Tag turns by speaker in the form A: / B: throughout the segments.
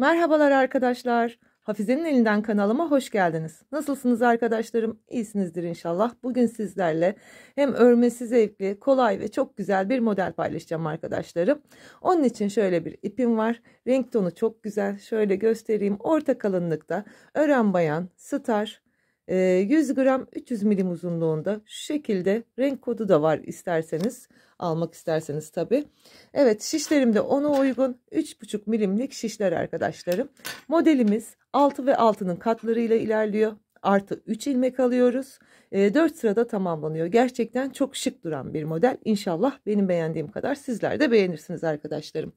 A: Merhabalar arkadaşlar. Hafize'nin elinden kanalıma hoş geldiniz. Nasılsınız arkadaşlarım? İyisinizdir inşallah. Bugün sizlerle hem örmesi zevkli, kolay ve çok güzel bir model paylaşacağım arkadaşlarım. Onun için şöyle bir ipim var. Renk tonu çok güzel. Şöyle göstereyim. Orta kalınlıkta ören bayan, star, 100 e, gram 300 milim uzunluğunda şu şekilde renk kodu da var isterseniz almak isterseniz tabi. Evet şişlerimde ona uygun 3,5 milimlik şişler arkadaşlarım. Modelimiz 6 ve 6'nın katlarıyla ilerliyor artı 3 ilmek alıyoruz. E, ee, 4 sırada tamamlanıyor. Gerçekten çok şık duran bir model. İnşallah benim beğendiğim kadar sizler de beğenirsiniz arkadaşlarım.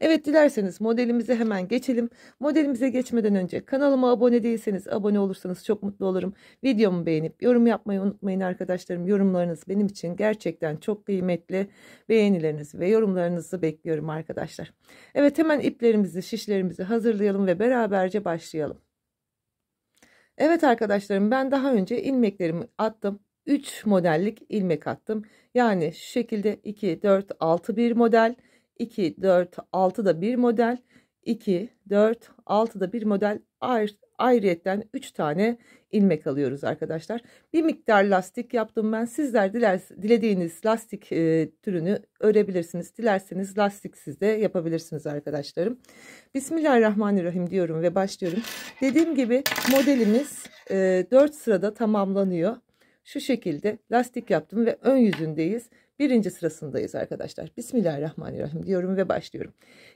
A: Evet dilerseniz modelimize hemen geçelim. Modelimize geçmeden önce kanalıma abone değilseniz abone olursanız çok mutlu olurum. Videomu beğenip yorum yapmayı unutmayın arkadaşlarım. Yorumlarınız benim için gerçekten çok kıymetli. Beğenilerinizi ve yorumlarınızı bekliyorum arkadaşlar. Evet hemen iplerimizi şişlerimizi hazırlayalım ve beraberce başlayalım. Evet arkadaşlarım ben daha önce ilmeklerimi attım. 3 modellik ilmek attım. Yani şu şekilde 2, 4, 6 bir model. 2, 4, 6 da bir model. 2, 4, 6 da bir model Ayrıyeten 3 tane ilmek alıyoruz arkadaşlar. Bir miktar lastik yaptım ben. Sizler dilers, dilediğiniz lastik e, türünü örebilirsiniz. Dilerseniz lastiksiz de yapabilirsiniz arkadaşlarım. Bismillahirrahmanirrahim diyorum ve başlıyorum. Dediğim gibi modelimiz e, 4 sırada tamamlanıyor. Şu şekilde lastik yaptım ve ön yüzündeyiz. Birinci sırasındayız arkadaşlar. Bismillahirrahmanirrahim diyorum ve başlıyorum.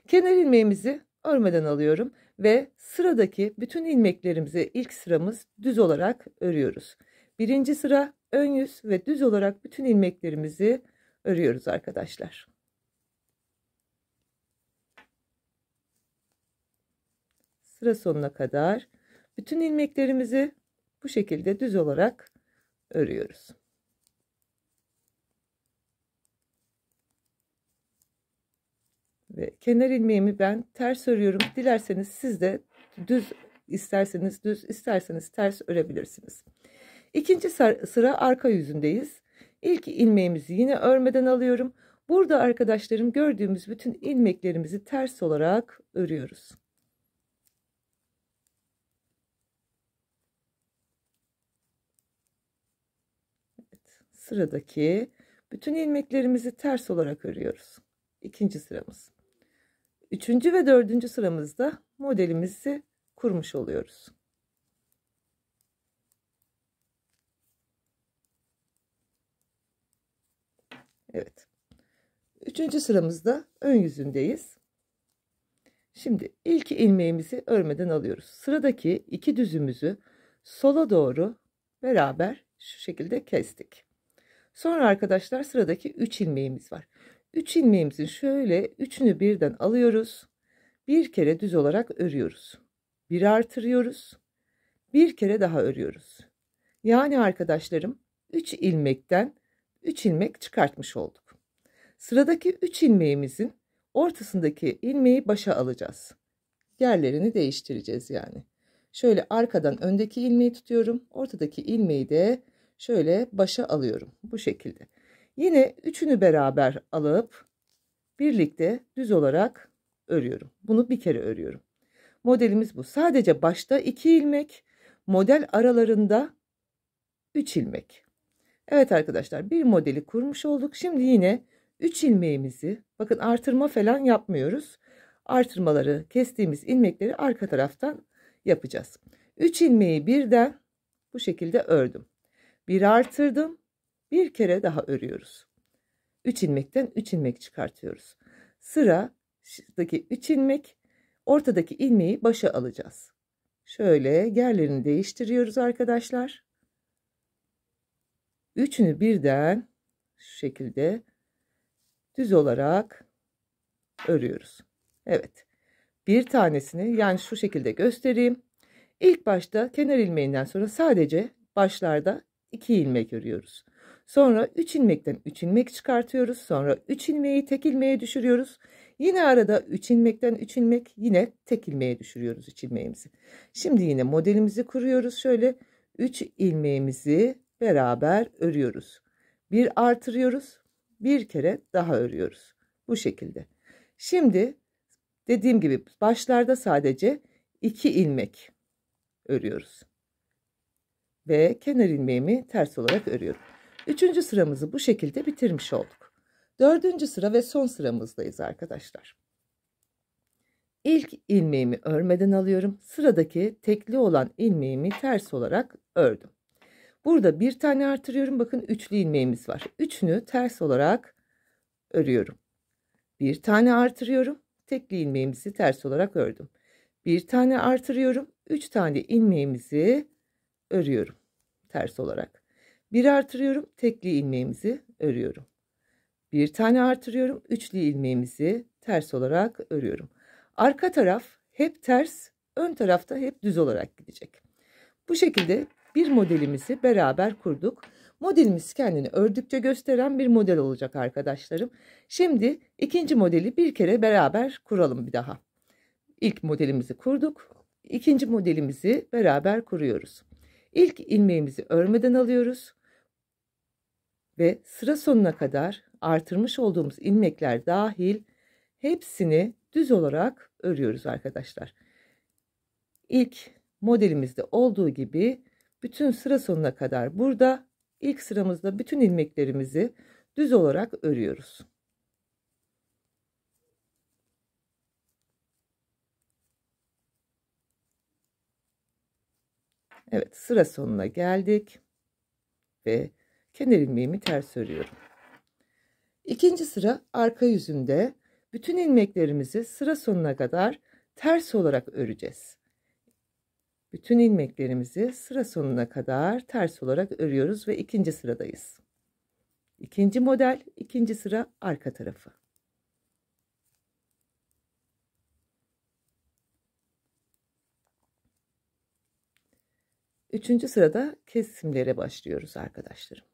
A: Kenar ilmeğimizi örmeden alıyorum ve sıradaki bütün ilmeklerimizi ilk sıramız düz olarak örüyoruz. Birinci sıra ön yüz ve düz olarak bütün ilmeklerimizi örüyoruz arkadaşlar. Sıra sonuna kadar bütün ilmeklerimizi bu şekilde düz olarak örüyoruz. ve kenar ilmeğimi ben ters örüyorum. Dilerseniz siz de düz isterseniz düz isterseniz ters örebilirsiniz. İkinci sıra arka yüzündeyiz. İlk ilmeğimizi yine örmeden alıyorum. Burada arkadaşlarım gördüğümüz bütün ilmeklerimizi ters olarak örüyoruz. Evet, sıradaki bütün ilmeklerimizi ters olarak örüyoruz. İkinci sıramız. Üçüncü ve dördüncü sıramızda modelimizi kurmuş oluyoruz. Evet. Üçüncü sıramızda ön yüzündeyiz. Şimdi ilk ilmeğimizi örmeden alıyoruz. Sıradaki iki düzümüzü sola doğru beraber şu şekilde kestik. Sonra arkadaşlar sıradaki 3 ilmeğimiz var. 3 ilmeğimizin şöyle üçünü birden alıyoruz. Bir kere düz olarak örüyoruz. Bir artırıyoruz. Bir kere daha örüyoruz. Yani arkadaşlarım 3 ilmekten 3 ilmek çıkartmış olduk. Sıradaki 3 ilmeğimizin ortasındaki ilmeği başa alacağız. Yerlerini değiştireceğiz yani. Şöyle arkadan öndeki ilmeği tutuyorum. Ortadaki ilmeği de şöyle başa alıyorum. Bu şekilde. Yine üçünü beraber alıp birlikte düz olarak örüyorum. Bunu bir kere örüyorum. Modelimiz bu. Sadece başta 2 ilmek, model aralarında 3 ilmek. Evet arkadaşlar bir modeli kurmuş olduk. Şimdi yine 3 ilmeğimizi bakın artırma falan yapmıyoruz. Artırmaları kestiğimiz ilmekleri arka taraftan yapacağız. 3 ilmeği birden bu şekilde ördüm. Bir artırdım. Bir kere daha örüyoruz. 3 ilmekten 3 ilmek çıkartıyoruz. Sıradaki 3 ilmek ortadaki ilmeği başa alacağız. Şöyle yerlerini değiştiriyoruz arkadaşlar. Üçünü birden şu şekilde düz olarak örüyoruz. Evet. Bir tanesini yani şu şekilde göstereyim. İlk başta kenar ilmeğinden sonra sadece başlarda iki ilmek örüyoruz. Sonra 3 ilmekten 3 ilmek çıkartıyoruz. Sonra 3 ilmeği tek ilmeğe düşürüyoruz. Yine arada 3 ilmekten 3 ilmek yine tek ilmeğe düşürüyoruz 3 ilmeğimizi. Şimdi yine modelimizi kuruyoruz. Şöyle 3 ilmeğimizi beraber örüyoruz. Bir artırıyoruz. Bir kere daha örüyoruz. Bu şekilde. Şimdi dediğim gibi başlarda sadece 2 ilmek örüyoruz. Ve kenar ilmeğimi ters olarak örüyorum. Üçüncü sıramızı bu şekilde bitirmiş olduk. Dördüncü sıra ve son sıramızdayız arkadaşlar. İlk ilmeğimi örmeden alıyorum. Sıradaki tekli olan ilmeğimi ters olarak ördüm. Burada bir tane artırıyorum. Bakın üçlü ilmeğimiz var. Üçünü ters olarak örüyorum. Bir tane artırıyorum. Tekli ilmeğimizi ters olarak ördüm. Bir tane artırıyorum. Üç tane ilmeğimizi örüyorum. Ters olarak. 1 artırıyorum tekli ilmeğimizi örüyorum. Bir tane artırıyorum üçlü ilmeğimizi ters olarak örüyorum. Arka taraf hep ters ön tarafta hep düz olarak gidecek. Bu şekilde bir modelimizi beraber kurduk. Modelimiz kendini ördükçe gösteren bir model olacak arkadaşlarım. Şimdi ikinci modeli bir kere beraber kuralım bir daha. İlk modelimizi kurduk. İkinci modelimizi beraber kuruyoruz. İlk ilmeğimizi örmeden alıyoruz ve sıra sonuna kadar artırmış olduğumuz ilmekler dahil hepsini düz olarak örüyoruz arkadaşlar. İlk modelimizde olduğu gibi bütün sıra sonuna kadar burada ilk sıramızda bütün ilmeklerimizi düz olarak örüyoruz. Evet sıra sonuna geldik ve kenar ilmeğimi ters örüyorum. İkinci sıra arka yüzünde bütün ilmeklerimizi sıra sonuna kadar ters olarak öreceğiz. Bütün ilmeklerimizi sıra sonuna kadar ters olarak örüyoruz ve ikinci sıradayız. İkinci model, ikinci sıra arka tarafı. Üçüncü sırada kesimlere başlıyoruz arkadaşlarım.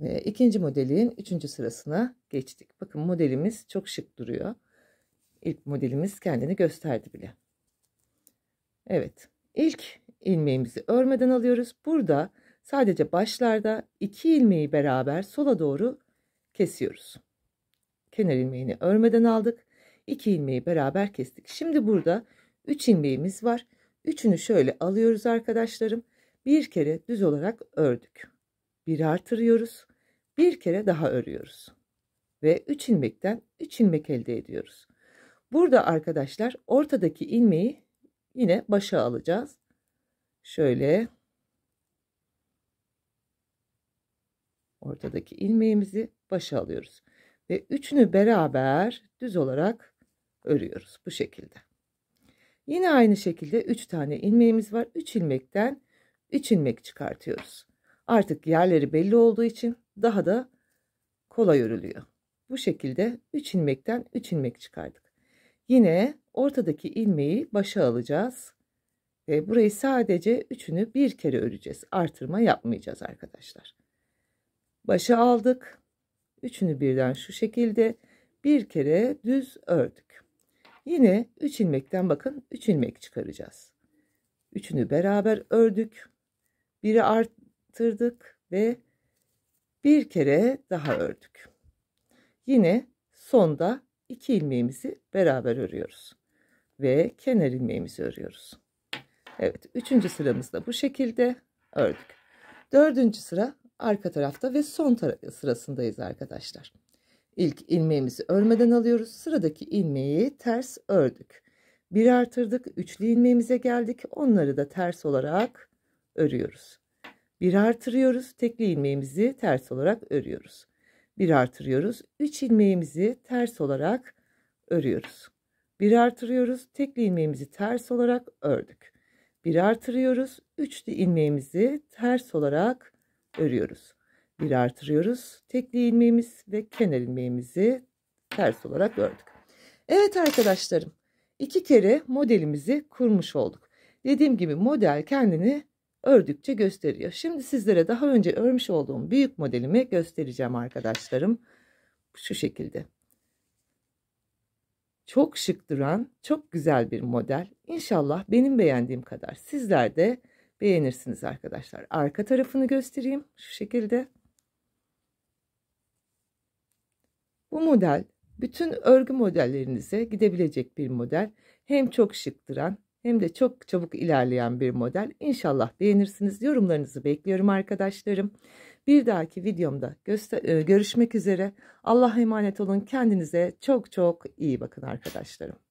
A: Ve ikinci modelin üçüncü sırasına geçtik. Bakın modelimiz çok şık duruyor. İlk modelimiz kendini gösterdi bile. Evet. İlk ilmeğimizi örmeden alıyoruz. Burada sadece başlarda iki ilmeği beraber sola doğru kesiyoruz. Kenar ilmeğini örmeden aldık. İki ilmeği beraber kestik. Şimdi burada üç ilmeğimiz var. Üçünü şöyle alıyoruz arkadaşlarım. Bir kere düz olarak ördük. Bir artırıyoruz bir kere daha örüyoruz. Ve 3 ilmekten 3 ilmek elde ediyoruz. Burada arkadaşlar ortadaki ilmeği yine başa alacağız. Şöyle ortadaki ilmeğimizi başa alıyoruz ve üçünü beraber düz olarak örüyoruz bu şekilde. Yine aynı şekilde 3 tane ilmeğimiz var. 3 ilmekten 3 ilmek çıkartıyoruz. Artık yerleri belli olduğu için daha da kolay örülüyor. Bu şekilde 3 ilmekten 3 ilmek çıkardık. Yine ortadaki ilmeği başa alacağız. Ve burayı sadece üçünü bir kere öreceğiz. Artırma yapmayacağız arkadaşlar. Başa aldık. Üçünü birden şu şekilde bir kere düz ördük. Yine 3 ilmekten bakın 3 ilmek çıkaracağız. Üçünü beraber ördük. Biri arttırdık ve bir kere daha ördük. Yine sonda iki ilmeğimizi beraber örüyoruz. Ve kenar ilmeğimizi örüyoruz. Evet üçüncü sıramızda bu şekilde ördük. Dördüncü sıra arka tarafta ve son tara sırasındayız arkadaşlar. İlk ilmeğimizi örmeden alıyoruz. Sıradaki ilmeği ters ördük. Bir artırdık. Üçlü ilmeğimize geldik. Onları da ters olarak örüyoruz. 1 artırıyoruz. Tekli ilmeğimizi ters olarak örüyoruz. 1 artırıyoruz. 3 ilmeğimizi ters olarak örüyoruz. 1 artırıyoruz. Tekli ilmeğimizi ters olarak ördük. 1 artırıyoruz. Üçlü ilmeğimizi ters olarak örüyoruz. 1 artırıyoruz. Tekli ilmeğimiz ve kenar ilmeğimizi ters olarak ördük. Evet arkadaşlarım. iki kere modelimizi kurmuş olduk. Dediğim gibi model kendini ördükçe gösteriyor. Şimdi sizlere daha önce örmüş olduğum büyük modelimi göstereceğim arkadaşlarım. Şu şekilde. Çok şık duran, çok güzel bir model. İnşallah benim beğendiğim kadar sizler de beğenirsiniz arkadaşlar. Arka tarafını göstereyim şu şekilde. Bu model bütün örgü modellerinize gidebilecek bir model. Hem çok şık duran hem de çok çabuk ilerleyen bir model. İnşallah beğenirsiniz. Yorumlarınızı bekliyorum arkadaşlarım. Bir dahaki videomda e, görüşmek üzere. Allah'a emanet olun. Kendinize çok çok iyi bakın arkadaşlarım.